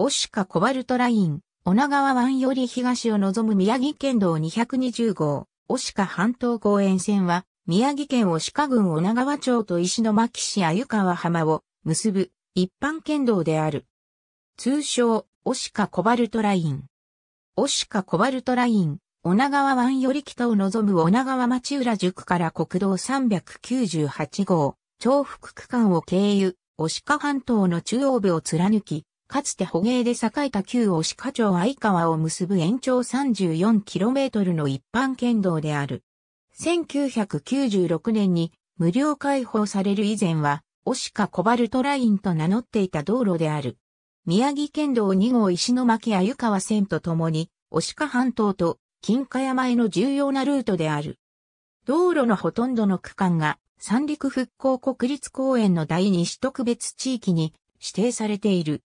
オシカコバルトライン、女川湾より東を望む宮城県道220号、オシカ半島公園線は、宮城県オシカ郡女川町と石巻市鮎川浜を結ぶ一般県道である。通称、オシカコバルトライン。オシカコバルトライン、女川湾より北を望む女川町浦宿から国道398号、重複区間を経由、オシカ半島の中央部を貫き、かつて捕鯨で栄えた旧押鹿町相川を結ぶ延長 34km の一般県道である。1996年に無料開放される以前は、押鹿コバルトラインと名乗っていた道路である。宮城県道2号石巻鮎川線とともに、押鹿半島と金華山への重要なルートである。道路のほとんどの区間が三陸復興国立公園の第二市特別地域に指定されている。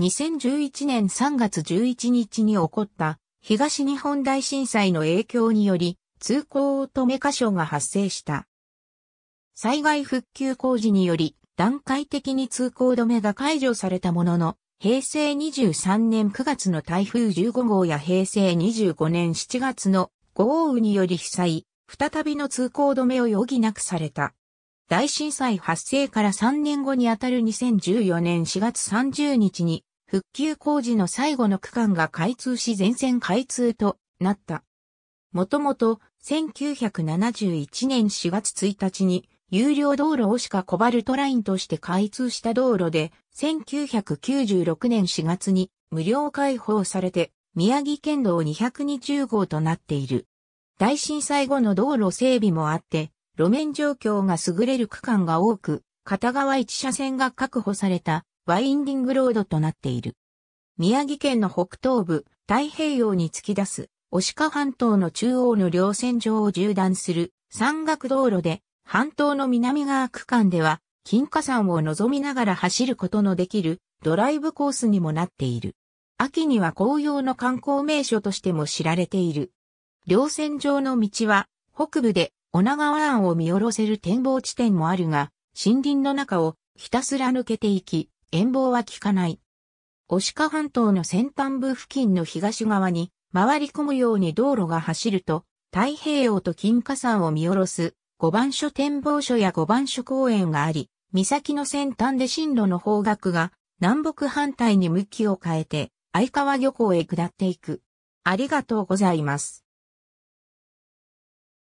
2011年3月11日に起こった東日本大震災の影響により通行止め箇所が発生した。災害復旧工事により段階的に通行止めが解除されたものの、平成23年9月の台風15号や平成25年7月の豪雨により被災、再びの通行止めを余儀なくされた。大震災発生から3年後にあたる2014年4月30日に、復旧工事の最後の区間が開通し全線開通となった。もともと、1971年4月1日に、有料道路をしかコバルトラインとして開通した道路で、1996年4月に無料開放されて、宮城県道220号となっている。大震災後の道路整備もあって、路面状況が優れる区間が多く、片側一車線が確保されたワインディングロードとなっている。宮城県の北東部、太平洋に突き出す、押鹿半島の中央の両線上を縦断する山岳道路で、半島の南側区間では、金華山を望みながら走ることのできるドライブコースにもなっている。秋には紅葉の観光名所としても知られている。両線上の道は、北部で女川湾を見下ろせる展望地点もあるが、森林の中をひたすら抜けていき、遠望は効かない。押鹿半島の先端部付近の東側に回り込むように道路が走ると、太平洋と金華山を見下ろす五番所展望所や五番所公園があり、岬の先端で進路の方角が南北反対に向きを変えて、相川漁港へ下っていく。ありがとうございます。